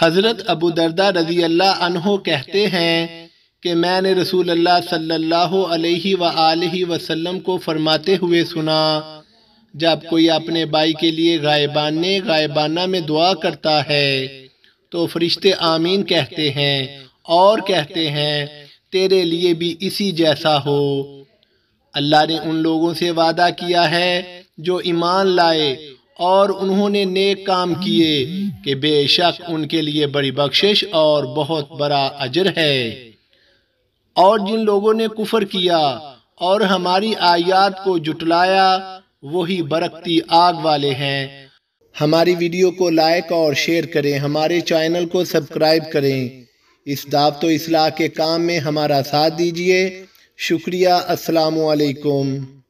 हज़रत अबू दरदा रजी अल्लाह अनहो कहते हैं कि मैंने रसूल अल्लाह सल्लल्लाहु अलैहि व आलिहि वसल्लम को फरमाते हुए सुना जब कोई अपने भाई के लिए गायबाने गायबाना में दुआ करता है तो फरिश्ते आमीन कहते हैं और कहते हैं तेरे लिए भी इसी जैसा हो अल्लाह ने उन लोगों से वादा किया है जो ईमान लाए और उन्होंने नेक काम किए कि बेशक उनके लिए बड़ी बख्शिश और बहुत बड़ा अजर है और जिन लोगों ने कुफर किया और हमारी आयात को जुटलाया वही बरकती आग वाले हैं हमारी वीडियो को लाइक और शेयर करें हमारे चैनल को सब्सक्राइब करें इस दावत तो इसलाह के काम में हमारा साथ दीजिए शुक्रिया अस्सलाम वालेकुम